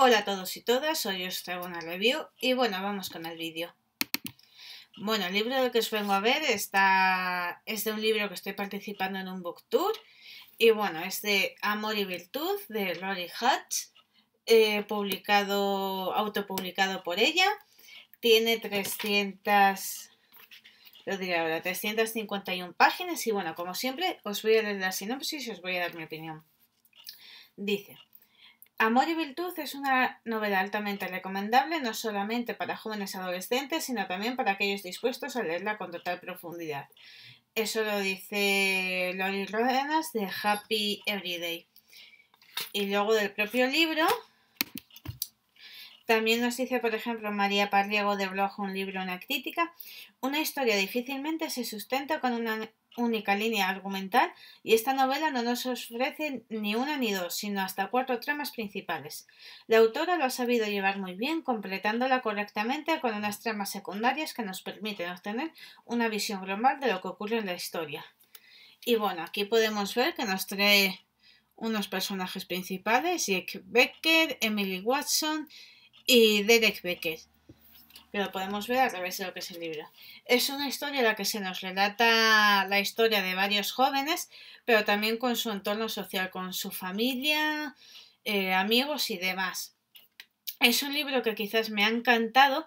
Hola a todos y todas, hoy os traigo una review y bueno, vamos con el vídeo. Bueno, el libro que os vengo a ver está, es de un libro que estoy participando en un book tour y bueno, es de Amor y Virtud de Rory Hutch, eh, publicado, autopublicado por ella. Tiene 300, lo diré ahora, 351 páginas y bueno, como siempre, os voy a leer la sinopsis y os voy a dar mi opinión. Dice... Amor y Virtud es una novela altamente recomendable no solamente para jóvenes adolescentes, sino también para aquellos dispuestos a leerla con total profundidad. Eso lo dice Lori Rodenas de Happy Everyday. Y luego del propio libro, también nos dice, por ejemplo, María Parriego de Blog Un libro, una crítica, una historia difícilmente se sustenta con una única línea argumental y esta novela no nos ofrece ni una ni dos, sino hasta cuatro tramas principales. La autora lo ha sabido llevar muy bien, completándola correctamente con unas tramas secundarias que nos permiten obtener una visión global de lo que ocurre en la historia. Y bueno, aquí podemos ver que nos trae unos personajes principales, Jake Becker, Emily Watson y Derek Becker pero podemos ver a través de lo que es el libro. Es una historia en la que se nos relata la historia de varios jóvenes, pero también con su entorno social, con su familia, eh, amigos y demás. Es un libro que quizás me ha encantado,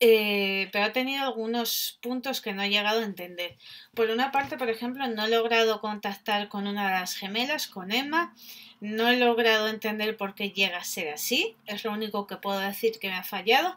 eh, pero ha tenido algunos puntos que no he llegado a entender. Por una parte, por ejemplo, no he logrado contactar con una de las gemelas, con Emma. No he logrado entender por qué llega a ser así. Es lo único que puedo decir que me ha fallado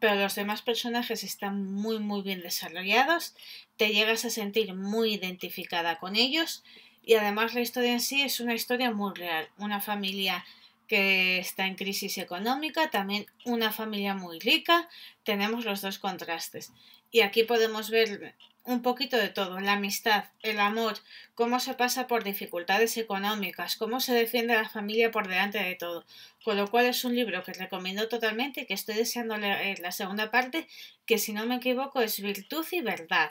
pero los demás personajes están muy muy bien desarrollados, te llegas a sentir muy identificada con ellos y además la historia en sí es una historia muy real, una familia que está en crisis económica, también una familia muy rica, tenemos los dos contrastes. Y aquí podemos ver un poquito de todo, la amistad, el amor, cómo se pasa por dificultades económicas, cómo se defiende la familia por delante de todo. Con lo cual es un libro que recomiendo totalmente, y que estoy deseando leer eh, la segunda parte, que si no me equivoco es Virtud y Verdad.